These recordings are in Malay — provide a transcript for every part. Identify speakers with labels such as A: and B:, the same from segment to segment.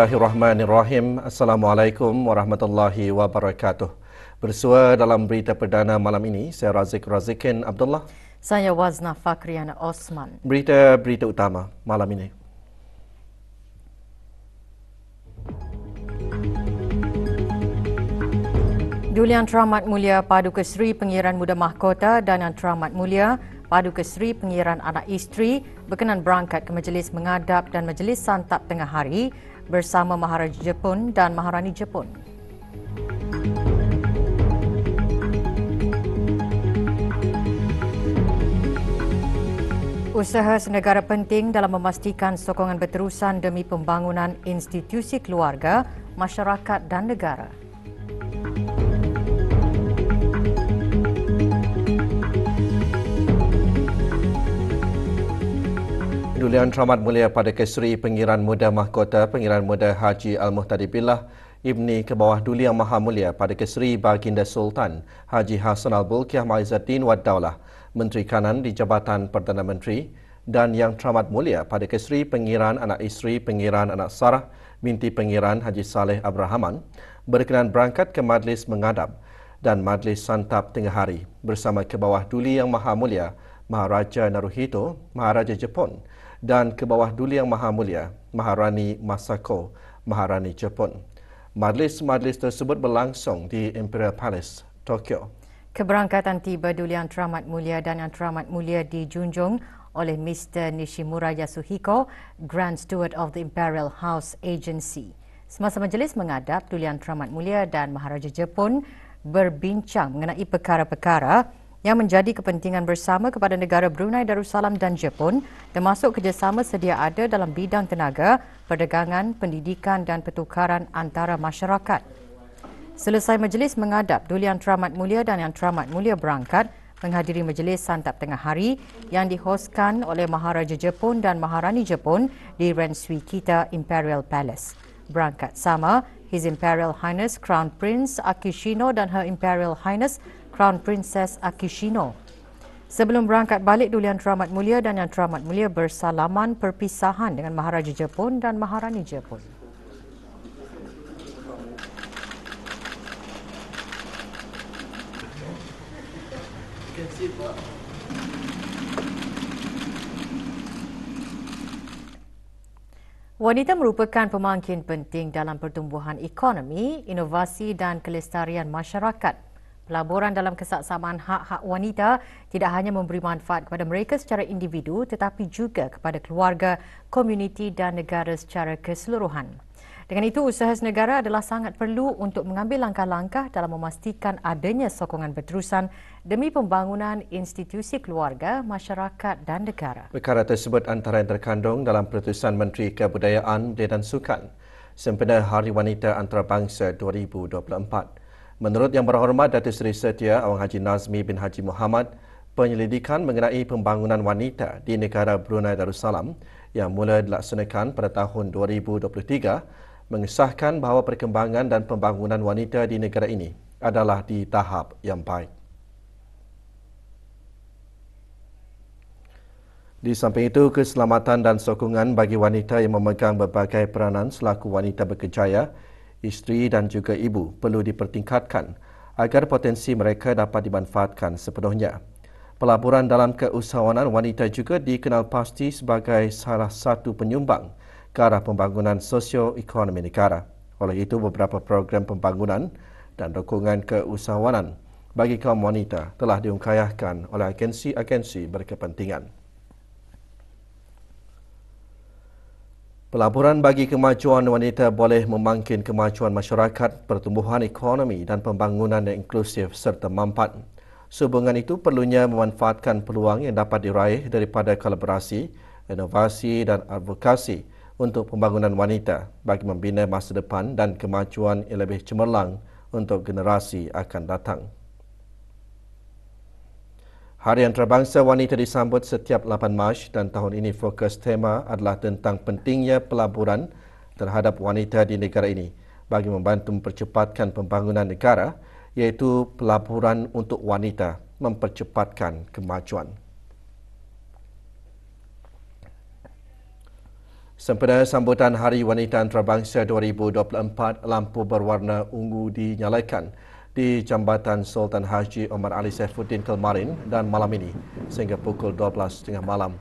A: Bismillahirrahmanirrahim. Assalamualaikum warahmatullahi wabarakatuh. Bersua dalam berita perdana malam ini, saya Razik Razikin Abdullah.
B: Saya Wazna Fakriana Osman.
A: Berita-berita utama malam ini.
B: Julian Teramat Mulia Paduka Seri Pengiran Muda Mahkota dan Yang Tramat Mulia Paduka Seri Pengiran Anak Isteri berkenan berangkat ke majlis mengadap dan majlis santap tengah hari bersama Maharaja Jepun dan Maharani Jepun. Usaha senegara penting dalam memastikan sokongan berterusan demi pembangunan institusi keluarga, masyarakat dan negara.
A: Dulian Teramat Mulia pada Kesri Pengiran Muda Mahkota Pengiran Muda Haji Al-Muhtadi Billah Ibni ke bawah Duli Yang Maha Mulia pada Kesri Baginda Sultan Haji Hasan Al-Bulkiah Ma'izuddin Wad Daulah Menteri Kanan di Jabatan Perdana Menteri dan Yang Teramat Mulia pada Kesri Pengiran Anak Isteri Pengiran Anak Sarah Minti Pengiran Haji Saleh Abrahaman berkenan berangkat ke Majlis Mengadab dan Majlis Santap Tengah Hari bersama ke bawah Duli Yang Maha Mulia Maharaja Naruhito, Maharaja Jepun, dan ke bawah Duli Yang Maha Mulia, Maharani Masako, Maharani Jepun. Majlis-majlis tersebut berlangsung di Imperial Palace, Tokyo.
B: Keberangkatan tiba Duli Yang Teramat Mulia dan Yang Teramat Mulia dijunjung oleh Mr. Nishimura Yasuhiko, Grand Steward of the Imperial House Agency. Semasa majlis mengadap, Duli Yang Teramat Mulia dan Maharaja Jepun berbincang mengenai perkara-perkara yang menjadi kepentingan bersama kepada negara Brunei Darussalam dan Jepun termasuk kerjasama sedia ada dalam bidang tenaga, perdagangan, pendidikan dan pertukaran antara masyarakat. Selesai majlis mengadap Duli Yang Teramat Mulia dan Yang Teramat Mulia berangkat menghadiri majlis santap tengah hari yang dihoskan oleh Maharaja Jepun dan Maharani Jepun di Kita Imperial Palace. Berangkat sama, His Imperial Highness Crown Prince Akishino dan Her Imperial Highness Crown Princess Akishino. Sebelum berangkat balik, duli yang Teramat Mulia dan Yang Teramat Mulia bersalaman perpisahan dengan Maharaja Jepun dan Maharani Jepun. Wanita merupakan pemangkin penting dalam pertumbuhan ekonomi, inovasi dan kelestarian masyarakat Pelaburan dalam kesaksamaan hak-hak wanita tidak hanya memberi manfaat kepada mereka secara individu tetapi juga kepada keluarga, komuniti dan negara secara keseluruhan. Dengan itu, usaha negara adalah sangat perlu untuk mengambil langkah-langkah dalam memastikan adanya sokongan berterusan demi pembangunan institusi keluarga, masyarakat dan negara.
A: Perkara tersebut antara yang terkandung dalam Peratusan Menteri Kebudayaan, Dia dan Sukan sempena Hari Wanita Antarabangsa 2024. Menurut yang berhormat Datuk Seri Setia Awang Haji Nazmi bin Haji Muhammad, penyelidikan mengenai pembangunan wanita di negara Brunei Darussalam yang mula dilaksanakan pada tahun 2023 mengesahkan bahawa perkembangan dan pembangunan wanita di negara ini adalah di tahap yang baik. Di samping itu, keselamatan dan sokongan bagi wanita yang memegang berbagai peranan selaku wanita berkejaya isteri dan juga ibu perlu dipertingkatkan agar potensi mereka dapat dimanfaatkan sepenuhnya. Pelaburan dalam keusahawanan wanita juga dikenal pasti sebagai salah satu penyumbang ke arah pembangunan sosioekonomi negara. Oleh itu, beberapa program pembangunan dan dokongan keusahawanan bagi kaum wanita telah diungkayahkan oleh agensi-agensi berkepentingan. Pelaburan bagi kemajuan wanita boleh memangkin kemajuan masyarakat, pertumbuhan ekonomi dan pembangunan yang inklusif serta mampat. Sehubungan itu perlunya memanfaatkan peluang yang dapat diraih daripada kolaborasi, inovasi dan advokasi untuk pembangunan wanita bagi membina masa depan dan kemajuan yang lebih cemerlang untuk generasi akan datang. Hari Antarabangsa Wanita disambut setiap 8 Mac dan tahun ini fokus tema adalah tentang pentingnya pelaburan terhadap wanita di negara ini bagi membantu mempercepatkan pembangunan negara iaitu pelaburan untuk wanita mempercepatkan kemajuan. Sempena sambutan Hari Wanita Antarabangsa 2024, lampu berwarna ungu dinyalakan di Jambatan Sultan Haji Omar Ali Saifuddin kemarin dan malam ini sehingga pukul 12.30 malam.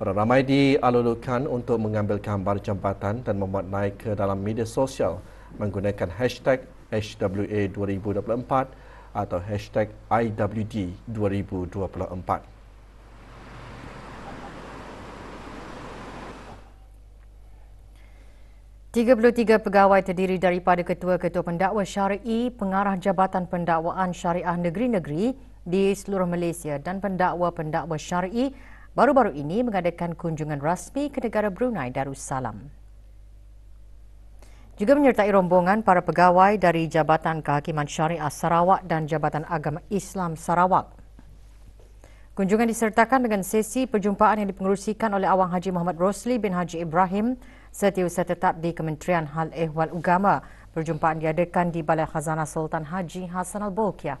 A: Orang ramai dialulukan untuk mengambil gambar jambatan dan membuat naik ke dalam media sosial menggunakan hashtag HWA2024 atau hashtag IWD2024.
B: 33 pegawai terdiri daripada ketua-ketua pendakwa syar'i, pengarah jabatan pendakwaan syariah negeri-negeri di seluruh Malaysia dan pendakwa-pendakwa syar'i baru-baru ini mengadakan kunjungan rasmi ke negara Brunei Darussalam. Juga menyertai rombongan para pegawai dari Jabatan Kehakiman Syariah Sarawak dan Jabatan Agama Islam Sarawak. Kunjungan disertakan dengan sesi perjumpaan yang dipengerusikan oleh Awang Haji Muhammad Rosli bin Haji Ibrahim setiausaha tetap di Kementerian Hal Ehwal Ugama Perjumpaan diadakan di Balai Khazanah Sultan Haji Hassan Al-Bolkiah.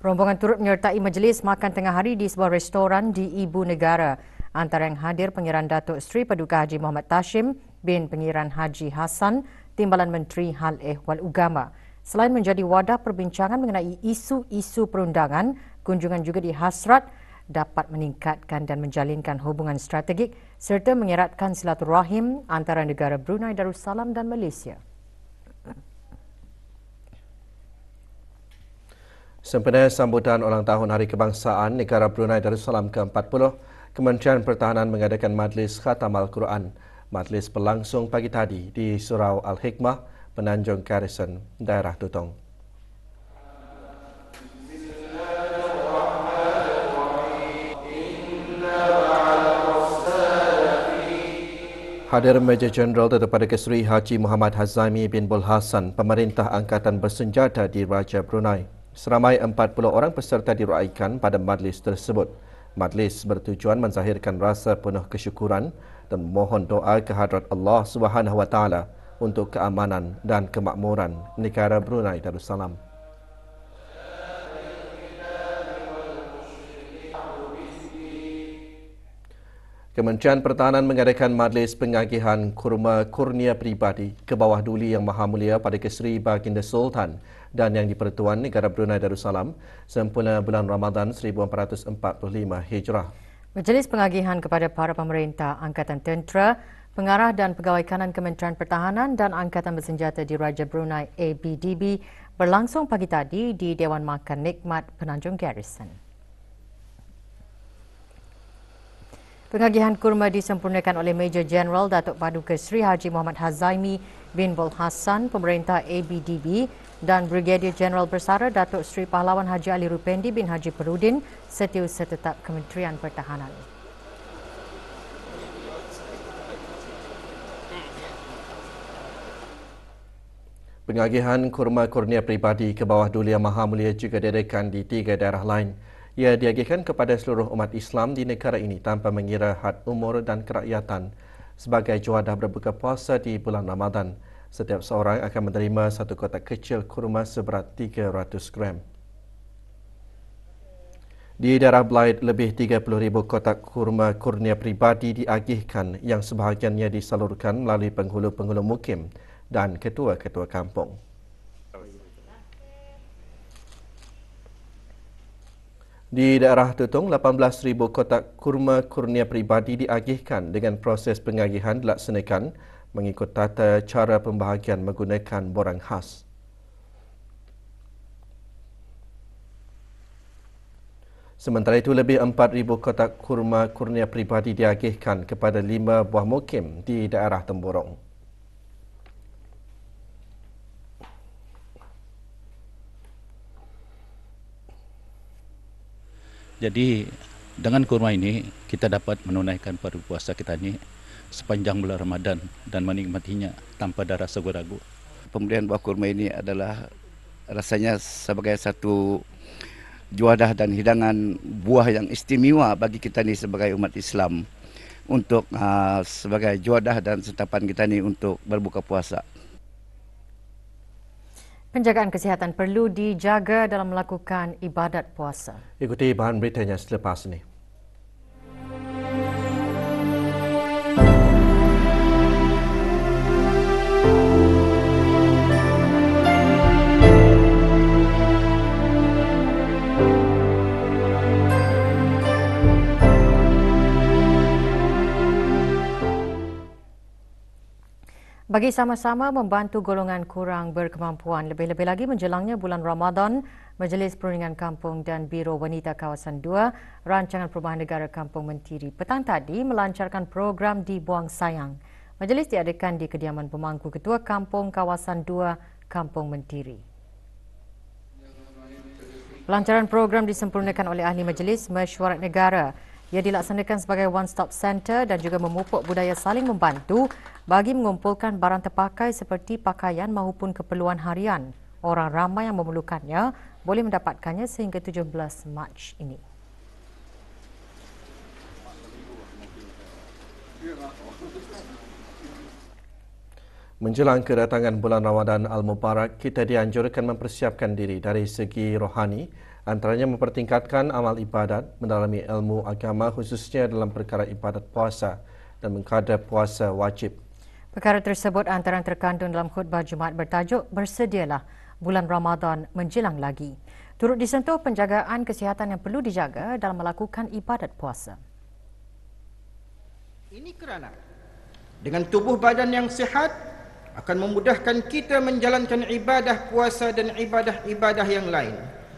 B: Rombongan turut menyertai majlis makan tengah hari di sebuah restoran di Ibu Negara. Antara yang hadir Pengiran Datuk Seri Paduka Haji Muhammad Tashim bin Pengiran Haji Hassan, Timbalan Menteri Hal Ehwal Ugama. Selain menjadi wadah perbincangan mengenai isu-isu perundangan, kunjungan juga dihasrat dapat meningkatkan dan menjalinkan hubungan strategik serta mengeratkan silaturahim antara negara Brunei Darussalam dan Malaysia.
A: Sempena sambutan ulang tahun Hari Kebangsaan Negara Brunei Darussalam ke-40, Kementerian Pertahanan mengadakan majlis khatam Al-Quran. Majlis berlangsung pagi tadi di Surau Al-Hikmah, Penanjung Garrison, Daerah Tutong. Hadir Major Jeneral pada Kesri Haji Muhammad Hazami bin Bolhasan, Pemerintah Angkatan Bersenjata di Raja Brunei. Seramai 40 orang peserta diraikan pada majlis tersebut. Majlis bertujuan menzahirkan rasa penuh kesyukuran dan mohon doa kehadrat Allah Subhanahu Wa untuk keamanan dan kemakmuran negara Brunei Darussalam. Kementerian Pertahanan mengadakan majlis pengagihan kurma kurnia peribadi ke bawah duli Yang Maha Mulia pada Kesri Baginda Sultan dan Yang di Negara Brunei Darussalam sempena bulan Ramadan 1445 Hijrah.
B: Majlis pengagihan kepada para pemerintah Angkatan Tentera, Pengarah dan Pegawai Kanan Kementerian Pertahanan dan Angkatan Bersenjata di Raja Brunei ABDB berlangsung pagi tadi di Dewan Makan Nikmat Penanjung Garrison. Pengagihan kurma disempurnakan oleh Major General Datuk Paduka Sri Haji Muhammad Hazaimi bin Bol Hassan, Pemerintah ABDB dan Brigadier General Bersara Datuk Sri Pahlawan Haji Ali Rupendi bin Haji Perudin Setiu Setetap Kementerian Pertahanan.
A: Pengagihan kurma kurnia peribadi ke bawah Duli Yang Maha Mulia juga diadakan di tiga daerah lain. Ia diagihkan kepada seluruh umat Islam di negara ini tanpa mengira had umur dan kerakyatan sebagai juadah berbuka puasa di bulan Ramadan. Setiap seorang akan menerima satu kotak kecil kurma seberat 300 gram. Di daerah Blight, lebih 30,000 kotak kurma kurnia pribadi diagihkan yang sebahagiannya disalurkan melalui penghulu-penghulu mukim dan ketua-ketua kampung. Di daerah Tutung, 18,000 kotak kurma kurnia peribadi diagihkan dengan proses pengagihan dilaksanakan mengikut tata cara pembahagian menggunakan borang khas. Sementara itu, lebih 4,000 kotak kurma kurnia peribadi diagihkan kepada lima buah mukim di daerah Temburong. Jadi dengan kurma ini kita dapat menunaikan pada puasa kita ini sepanjang bulan Ramadan dan menikmatinya tanpa ada rasa ragu. Pembelian buah kurma ini adalah rasanya sebagai satu juadah dan hidangan buah yang istimewa bagi kita ini sebagai umat Islam untuk uh, sebagai juadah dan setapan kita ini untuk berbuka puasa.
B: Penjagaan kesihatan perlu dijaga dalam melakukan ibadat puasa.
A: Ikuti bahan beritanya selepas ini.
B: Bagi sama-sama membantu golongan kurang berkemampuan, lebih-lebih lagi menjelangnya bulan Ramadan, Majlis Perundingan Kampung dan Biro Wanita Kawasan 2, Rancangan Perumahan Negara Kampung Mentiri, petang tadi melancarkan program di Buang Sayang. Majlis diadakan di kediaman pemangku Ketua Kampung Kawasan 2, Kampung Mentiri. Pelancaran program disempurnakan oleh Ahli Majlis Mesyuarat Negara, ia dilaksanakan sebagai one-stop center dan juga memupuk budaya saling membantu bagi mengumpulkan barang terpakai seperti pakaian maupun keperluan harian. Orang ramai yang memerlukannya boleh mendapatkannya sehingga 17 Mac ini.
A: Menjelang kedatangan bulan Ramadan Al-Mubarak, kita dianjurkan mempersiapkan diri dari segi rohani antaranya mempertingkatkan amal ibadat, mendalami ilmu agama khususnya dalam perkara ibadat puasa dan mengkader puasa wajib.
B: Perkara tersebut antara terkandung dalam khutbah Jumaat bertajuk Bersedialah bulan Ramadan menjelang lagi. Turut disentuh penjagaan kesihatan yang perlu dijaga dalam melakukan ibadat puasa. Ini kerana dengan
A: tubuh badan yang sihat akan memudahkan kita menjalankan ibadah puasa dan ibadah-ibadah yang lain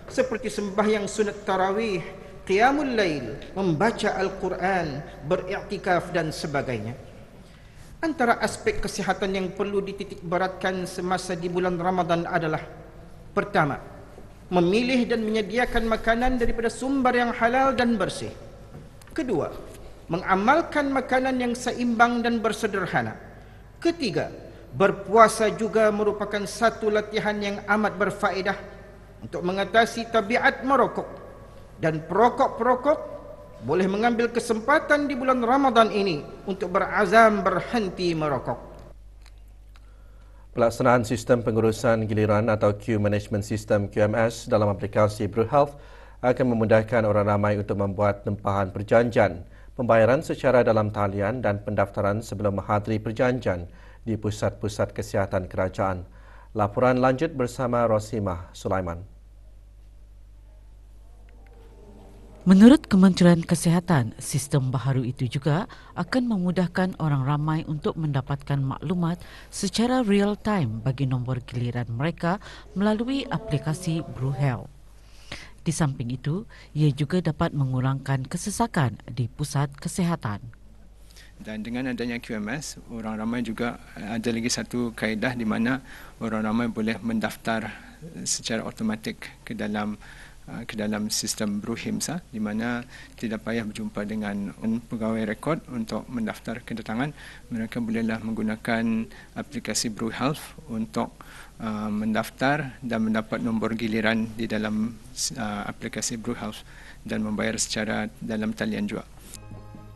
A: seperti sembahyang sunat tarawih, qiyamul lail, membaca Al-Quran, beriktikaf dan sebagainya. Antara aspek kesihatan yang perlu dititikberatkan semasa di bulan Ramadan adalah pertama, memilih dan menyediakan makanan daripada sumber yang halal dan bersih. Kedua, mengamalkan makanan yang seimbang dan bersederhana. Ketiga, berpuasa juga merupakan satu latihan yang amat berfaedah untuk mengatasi tabiat merokok dan perokok-perokok boleh mengambil kesempatan di bulan Ramadan ini untuk berazam berhenti merokok. Pelaksanaan sistem pengurusan giliran atau Q Management System QMS dalam aplikasi Health akan memudahkan orang ramai untuk membuat tempahan perjanjian, pembayaran secara dalam talian dan pendaftaran sebelum menghadiri perjanjian di pusat-pusat kesihatan kerajaan. Laporan lanjut bersama Rosimah Sulaiman. Menurut
B: Kementerian Kesehatan, sistem baharu itu juga akan memudahkan orang ramai untuk mendapatkan maklumat secara real time bagi nombor giliran mereka melalui aplikasi BruHealth. Di samping itu, ia juga dapat mengurangkan kesesakan di pusat kesehatan
A: dan dengan adanya QMS orang ramai juga eh, ada lagi satu kaedah di mana orang ramai boleh mendaftar eh, secara automatik ke dalam eh, ke dalam sistem Bruhimsa ah, di mana tidak payah berjumpa dengan pegawai rekod untuk mendaftar kedatangan mereka bolehlah menggunakan aplikasi Bruhealth untuk uh, mendaftar dan mendapat nombor giliran di dalam uh, aplikasi Bruhealth dan membayar secara dalam talian juga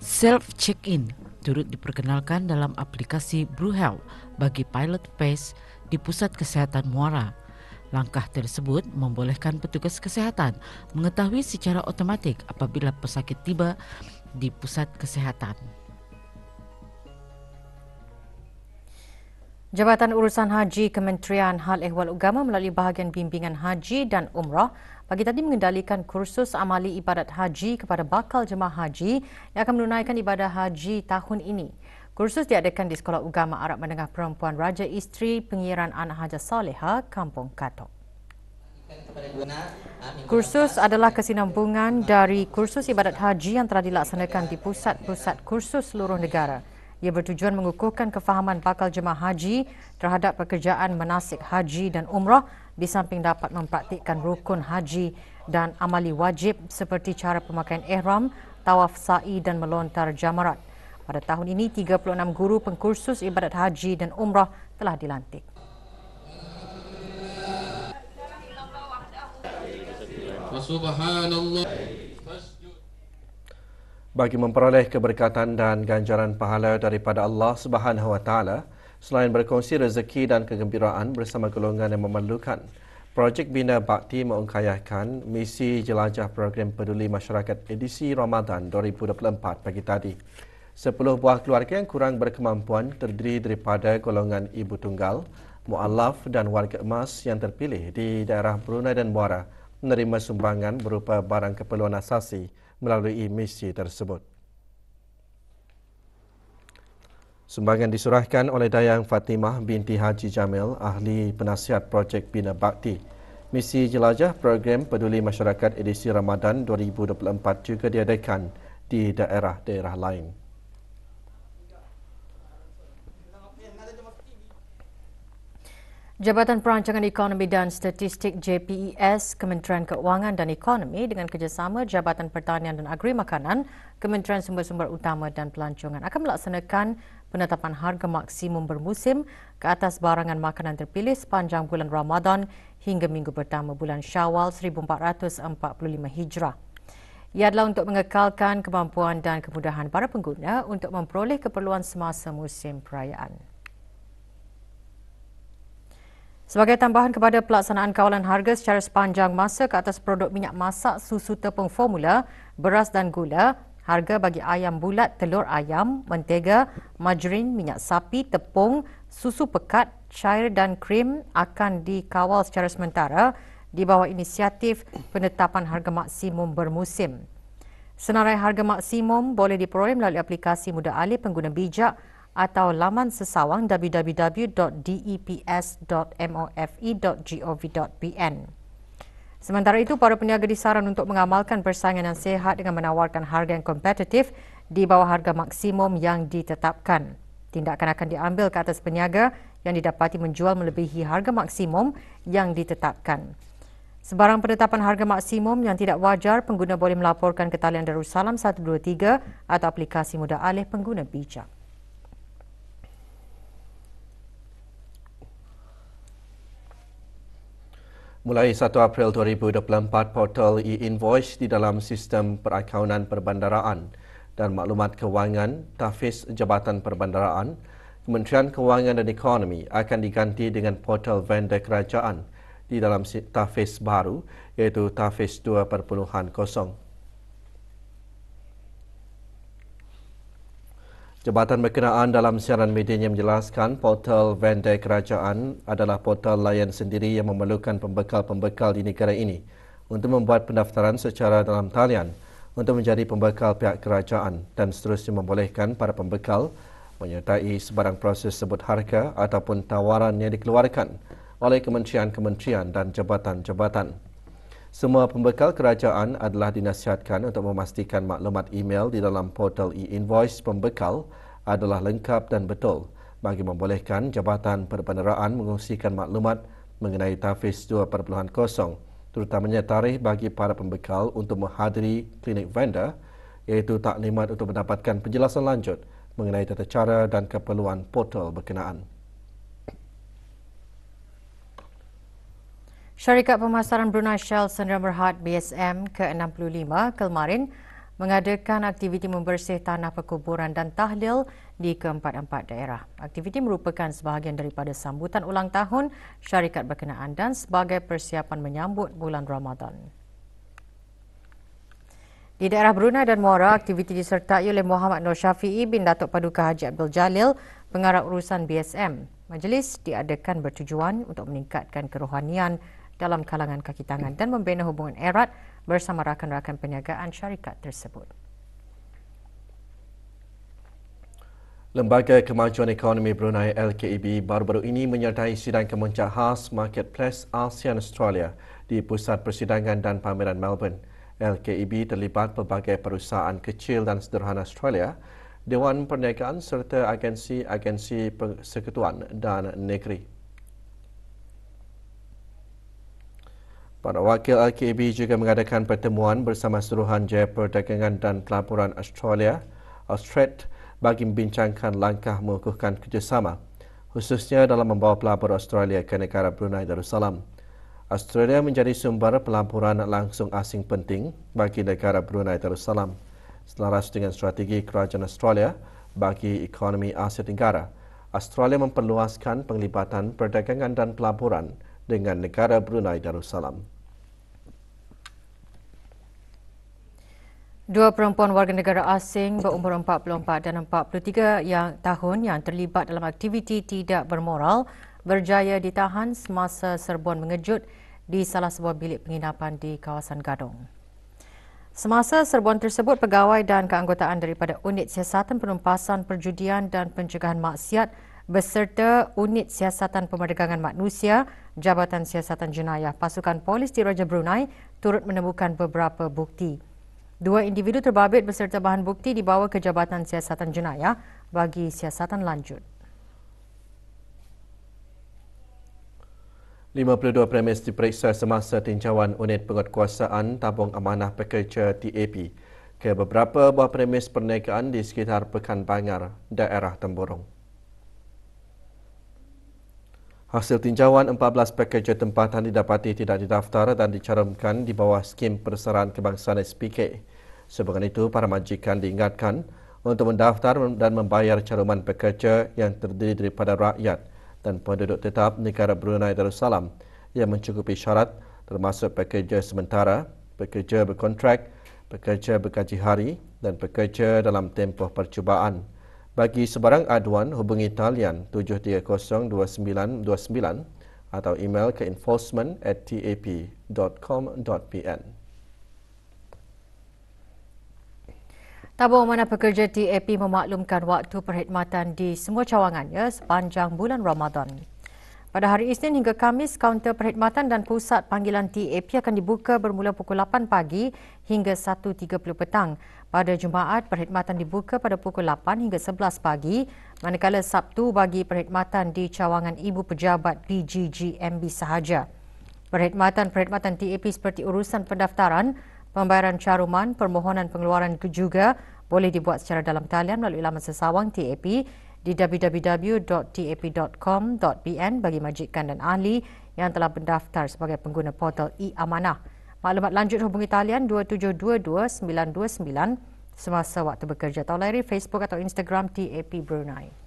B: self check in turut diperkenalkan dalam aplikasi BlueHealth bagi pilot pes di Pusat Kesehatan Muara. Langkah tersebut membolehkan petugas kesehatan mengetahui secara otomatik apabila pesakit tiba di pusat kesehatan. Jabatan Urusan Haji Kementerian Hal Ehwal Ugama melalui bahagian bimbingan haji dan umrah pagi tadi mengendalikan kursus amali ibadat haji kepada bakal jemaah haji yang akan menunaikan ibadat haji tahun ini. Kursus diadakan di Sekolah Ugama Arab Menengah Perempuan Raja Isteri Pengiran Anak Haja Saleha, Kampung Katok. Kursus adalah kesinambungan dari kursus ibadat haji yang telah dilaksanakan di pusat-pusat kursus seluruh negara. Ia bertujuan mengukuhkan kefahaman bakal jemaah haji terhadap pekerjaan menasik haji dan umrah di samping dapat mempraktikkan rukun haji dan amali wajib seperti cara pemakaian ihram, tawaf sa'i dan melontar jamarat. Pada tahun ini, 36 guru pengkursus ibadat haji dan umrah telah dilantik.
A: Subhanallah bagi memperoleh keberkatan dan ganjaran pahala daripada Allah Subhanahu Wa selain berkongsi rezeki dan kegembiraan bersama golongan yang memerlukan. Projek Bina Bakti mengungkayakan misi jelajah program peduli masyarakat edisi Ramadan 2024 pagi tadi. Sepuluh buah keluarga yang kurang berkemampuan terdiri daripada golongan ibu tunggal, mu'alaf dan warga emas yang terpilih di daerah Brunei dan Muara menerima sumbangan berupa barang keperluan asasi melalui misi tersebut. Sumbangan disurahkan oleh Dayang Fatimah binti Haji Jamil, ahli penasihat projek Bina Bakti. Misi Jelajah Program Peduli Masyarakat edisi Ramadan 2024 juga diadakan di daerah-daerah lain.
B: Jabatan Perancangan Ekonomi dan Statistik JPES, Kementerian Keuangan dan Ekonomi dengan kerjasama Jabatan Pertanian dan Agri Makanan, Kementerian Sumber-Sumber Utama dan Pelancongan akan melaksanakan penetapan harga maksimum bermusim ke atas barangan makanan terpilih sepanjang bulan Ramadan hingga minggu pertama bulan Syawal 1445 Hijrah. Ia adalah untuk mengekalkan kemampuan dan kemudahan para pengguna untuk memperoleh keperluan semasa musim perayaan. Sebagai tambahan kepada pelaksanaan kawalan harga secara sepanjang masa ke atas produk minyak masak, susu tepung formula, beras dan gula, harga bagi ayam bulat, telur ayam, mentega, margarin, minyak sapi, tepung, susu pekat, cair dan krim akan dikawal secara sementara di bawah inisiatif penetapan harga maksimum bermusim. Senarai harga maksimum boleh diperoleh melalui aplikasi Muda Alih pengguna bijak atau laman sesawang www.deps.mofe.gov.bn. Sementara itu, para peniaga disaran untuk mengamalkan persaingan yang sehat dengan menawarkan harga yang kompetitif di bawah harga maksimum yang ditetapkan. Tindakan akan diambil ke atas peniaga yang didapati menjual melebihi harga maksimum yang ditetapkan. Sebarang penetapan harga maksimum yang tidak wajar, pengguna boleh melaporkan ke talian Darussalam 123 atau aplikasi mudah alih pengguna bijak.
A: Mulai 1 April 2024, portal e-invoice di dalam sistem perakaunan perbandaraan dan maklumat kewangan Tafis Jabatan Perbandaraan, Kementerian Kewangan dan Ekonomi akan diganti dengan portal vendor kerajaan di dalam Tafis baru iaitu Tafis 2.0. Jabatan Berkenaan dalam siaran medianya menjelaskan portal Vendai Kerajaan adalah portal layan sendiri yang memerlukan pembekal-pembekal di negara ini untuk membuat pendaftaran secara dalam talian untuk menjadi pembekal pihak kerajaan dan seterusnya membolehkan para pembekal menyertai sebarang proses sebut harga ataupun tawaran yang dikeluarkan oleh kementerian-kementerian dan jabatan-jabatan. Semua pembekal kerajaan adalah dinasihatkan untuk memastikan maklumat email di dalam portal e-invoice pembekal adalah lengkap dan betul bagi membolehkan Jabatan Perpeneraan mengungsikan maklumat mengenai tafiz 2.0 terutamanya tarikh bagi para pembekal untuk menghadiri klinik vendor iaitu taklimat untuk mendapatkan penjelasan lanjut mengenai tata cara dan keperluan portal berkenaan.
B: Syarikat Pemasaran Brunei Shell Sdn Bhd BSM ke-65 kemarin mengadakan aktiviti membersih tanah perkuburan dan tahlil di keempat-empat daerah. Aktiviti merupakan sebahagian daripada sambutan ulang tahun syarikat berkenaan dan sebagai persiapan menyambut bulan Ramadan. Di daerah Brunei dan Muara, aktiviti disertai oleh Muhammad Nur Syafi'i bin Datuk Paduka Haji Abdul Jalil, pengarah urusan BSM. Majlis diadakan bertujuan untuk meningkatkan kerohanian dalam kalangan kaki tangan dan membina hubungan erat bersama rakan-rakan perniagaan syarikat tersebut.
A: Lembaga Kemajuan Ekonomi Brunei LKEB baru-baru ini menyertai sidang kemuncak khas Marketplace ASEAN Australia di Pusat Persidangan dan Pameran Melbourne. LKEB terlibat pelbagai perusahaan kecil dan sederhana Australia, Dewan Perniagaan serta agensi-agensi persekutuan dan negeri. Para wakil RKAB juga mengadakan pertemuan bersama Suruhan Jaya Perdagangan dan Pelaburan Australia, Austrade, bagi membincangkan langkah mengukuhkan kerjasama, khususnya dalam membawa pelabur Australia ke negara Brunei Darussalam. Australia menjadi sumber pelaburan langsung asing penting bagi negara Brunei Darussalam, selaras dengan strategi kerajaan Australia bagi ekonomi Asia Tenggara. Australia memperluaskan penglibatan perdagangan dan pelaburan dengan negara Brunei Darussalam.
B: Dua perempuan warga negara asing berumur 44 dan 43 yang tahun yang terlibat dalam aktiviti tidak bermoral berjaya ditahan semasa serbuan mengejut di salah sebuah bilik penginapan di kawasan Gadong. Semasa serbuan tersebut, pegawai dan keanggotaan daripada Unit Siasatan Penumpasan Perjudian dan Pencegahan Maksiat beserta Unit Siasatan Pemerdekangan Manusia, Jabatan Siasatan Jenayah, Pasukan Polis di Diraja Brunei turut menemukan beberapa bukti. Dua individu terbabit beserta bahan bukti dibawa ke Jabatan Siasatan Jenayah bagi siasatan lanjut.
A: 52 premis diperiksa semasa tinjauan unit penguatkuasaan tabung amanah pekerja TAP ke beberapa buah premis perniagaan di sekitar Pekan Bangar, daerah Temburung. Hasil tinjauan 14 pekerja tempatan didapati tidak didaftar dan dicarumkan di bawah skim perserahan kebangsaan SPK. Sebagian itu, para majikan diingatkan untuk mendaftar dan membayar caruman pekerja yang terdiri daripada rakyat dan penduduk tetap negara Brunei Darussalam yang mencukupi syarat termasuk pekerja sementara, pekerja berkontrak, pekerja bergaji hari dan pekerja dalam tempoh percubaan. Bagi sebarang aduan, hubungi talian 730-2929 atau email ke enforcement at tap.com.pn.
B: Tabung Amanah Pekerja TAP memaklumkan waktu perkhidmatan di semua cawangannya sepanjang bulan Ramadan. Pada hari Isnin hingga Kamis, kaunter perkhidmatan dan pusat panggilan TAP akan dibuka bermula pukul 8 pagi hingga 1.30 petang. Pada Jumaat, perkhidmatan dibuka pada pukul 8 hingga 11 pagi, manakala Sabtu bagi perkhidmatan di cawangan Ibu Pejabat PGGMB sahaja. Perkhidmatan-perkhidmatan TAP seperti urusan pendaftaran, Pembayaran caruman permohonan pengeluaran itu juga boleh dibuat secara dalam talian melalui laman sesawang TAP di www.tap.com.bn bagi majikan dan ahli yang telah mendaftar sebagai pengguna portal e-amanah. Maklumat lanjut hubungi talian 2722929 semasa waktu bekerja atau layari Facebook atau Instagram TAP Brunei.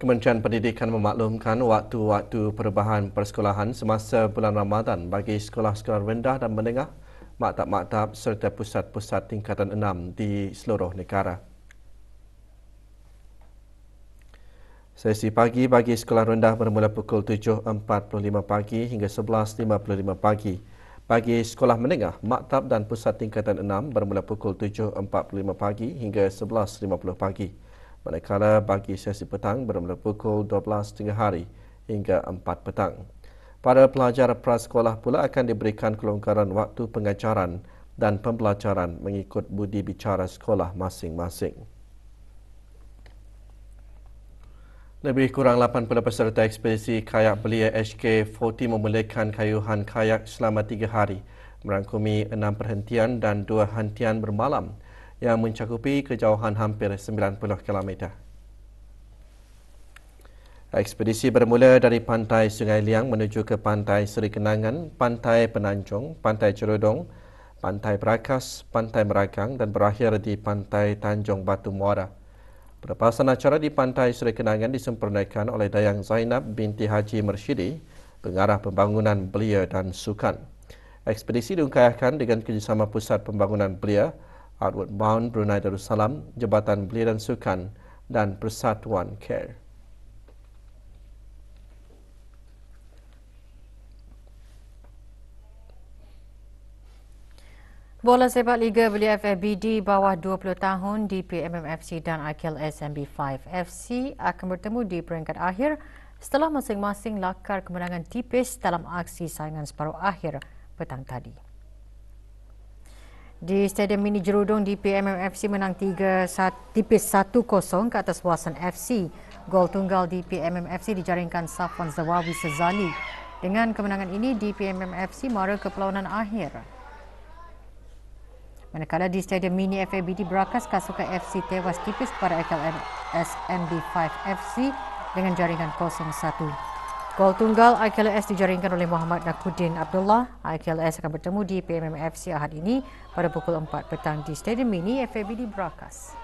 A: Kementerian Pendidikan memaklumkan waktu-waktu perubahan persekolahan semasa bulan Ramadan bagi sekolah-sekolah rendah dan menengah, maktab-maktab serta pusat-pusat tingkatan enam di seluruh negara. Sesi pagi bagi sekolah rendah bermula pukul 7.45 pagi hingga 11.55 pagi. Bagi sekolah menengah, maktab dan pusat tingkatan enam bermula pukul 7.45 pagi hingga 11.50 pagi manakala bagi sesi petang bermula pukul 12.30 hari hingga 4 petang. Para pelajar prasekolah pula akan diberikan kelonggaran waktu pengajaran dan pembelajaran mengikut budi bicara sekolah masing-masing. Lebih kurang 80 peserta ekspedisi kayak belia HK40 memulihkan kayuhan kayak selama 3 hari, merangkumi 6 perhentian dan 2 hentian bermalam yang mencakupi kejauhan hampir 90 km. Ekspedisi bermula dari pantai Sungai Liang menuju ke pantai Seri Kenangan, pantai Penanjung, pantai Cerudong, pantai Perakas, pantai Meragang dan berakhir di pantai Tanjung Batu Muara. Perlepasan acara di pantai Seri Kenangan disempurnakan oleh Dayang Zainab binti Haji Mersyidi, pengarah pembangunan belia dan sukan. Ekspedisi diungkayakan dengan kerjasama Pusat Pembangunan Belia, Outward Bound Brunei Darussalam, Jabatan Belia dan Sukan dan Persatuan Care.
B: Bola sepak Liga Belia FFBD bawah 20 tahun di PMMFC dan Akil SMB 5 FC akan bertemu di peringkat akhir setelah masing-masing lakar kemenangan tipis dalam aksi saingan separuh akhir petang tadi di Stadium Mini Jerudong di PMM FC menang 3 tipis 1-0 ke atas Wasan FC. Gol tunggal di PMM FC dijaringkan Safwan Zawawi Sezali. Dengan kemenangan ini, di PMM FC mara ke pelawanan akhir. Manakala di Stadium Mini FABD berakas, Kasuka FC tewas tipis pada SMB 5 FC dengan jaringan 0-1. Gol tunggal IKLS dijaringkan oleh Muhammad Nakudin Abdullah. IKLS akan bertemu di PMMFC Ahad ini pada pukul 4 petang di Stadium Mini FAB di Brakas.